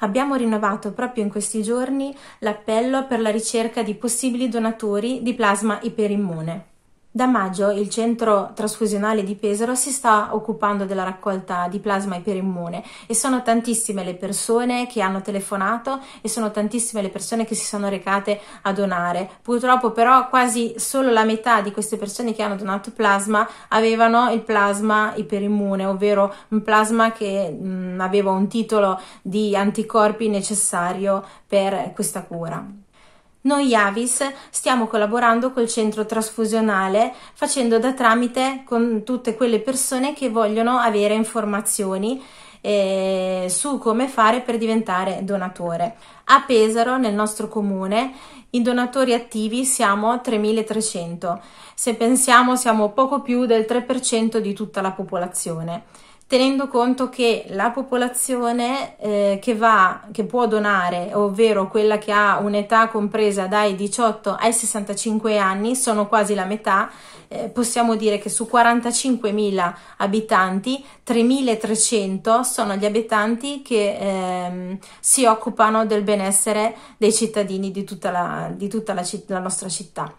Abbiamo rinnovato proprio in questi giorni l'appello per la ricerca di possibili donatori di plasma iperimmune. Da maggio il centro trasfusionale di Pesaro si sta occupando della raccolta di plasma iperimmune e sono tantissime le persone che hanno telefonato e sono tantissime le persone che si sono recate a donare. Purtroppo però quasi solo la metà di queste persone che hanno donato plasma avevano il plasma iperimmune, ovvero un plasma che mh, mm, aveva un titolo di anticorpi necessario per questa cura. Noi Avis stiamo collaborando col centro trasfusionale facendo da tramite con tutte quelle persone che vogliono avere informazioni eh, su come fare per diventare donatore. A Pesaro, nel nostro comune, i donatori attivi siamo 3.300. Se pensiamo siamo poco più del 3% di tutta la popolazione tenendo conto che la popolazione eh, che, va, che può donare, ovvero quella che ha un'età compresa dai 18 ai 65 anni, sono quasi la metà, eh, possiamo dire che su 45.000 abitanti, 3.300 sono gli abitanti che ehm, si occupano del benessere dei cittadini di tutta la, di tutta la, la nostra città.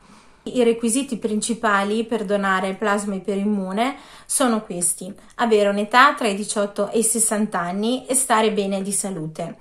I requisiti principali per donare plasma iperimmune sono questi: avere un'età tra i 18 e i 60 anni e stare bene di salute.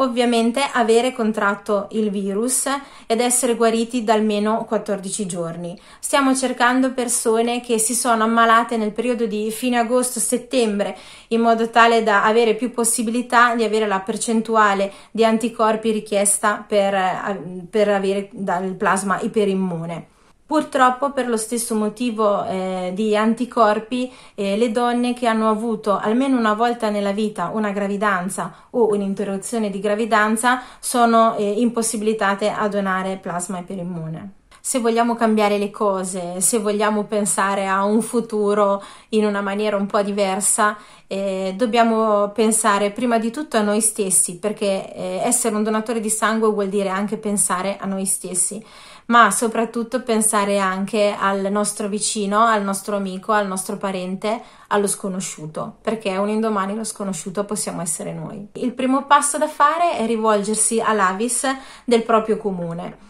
Ovviamente avere contratto il virus ed essere guariti da almeno 14 giorni. Stiamo cercando persone che si sono ammalate nel periodo di fine agosto-settembre in modo tale da avere più possibilità di avere la percentuale di anticorpi richiesta per, eh, per avere dal plasma iperimmune. Purtroppo per lo stesso motivo eh, di anticorpi eh, le donne che hanno avuto almeno una volta nella vita una gravidanza o un'interruzione di gravidanza sono eh, impossibilitate a donare plasma iperimmune se vogliamo cambiare le cose, se vogliamo pensare a un futuro in una maniera un po' diversa, eh, dobbiamo pensare prima di tutto a noi stessi, perché eh, essere un donatore di sangue vuol dire anche pensare a noi stessi, ma soprattutto pensare anche al nostro vicino, al nostro amico, al nostro parente, allo sconosciuto, perché un indomani lo sconosciuto possiamo essere noi. Il primo passo da fare è rivolgersi all'Avis del proprio comune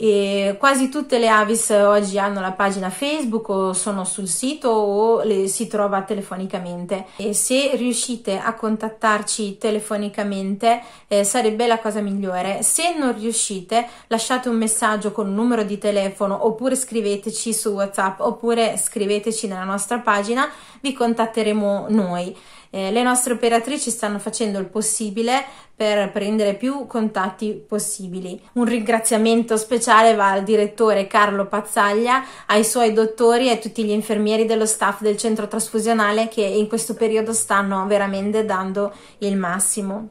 e quasi tutte le Avis oggi hanno la pagina Facebook o sono sul sito o le si trova telefonicamente e se riuscite a contattarci telefonicamente eh, sarebbe la cosa migliore. Se non riuscite lasciate un messaggio con un numero di telefono oppure scriveteci su WhatsApp oppure scriveteci nella nostra pagina, vi contatteremo noi. Eh, le nostre operatrici stanno facendo il possibile per prendere più contatti possibili. Un ringraziamento speciale va al direttore Carlo Pazzaglia, ai suoi dottori e a tutti gli infermieri dello staff del centro trasfusionale che in questo periodo stanno veramente dando il massimo.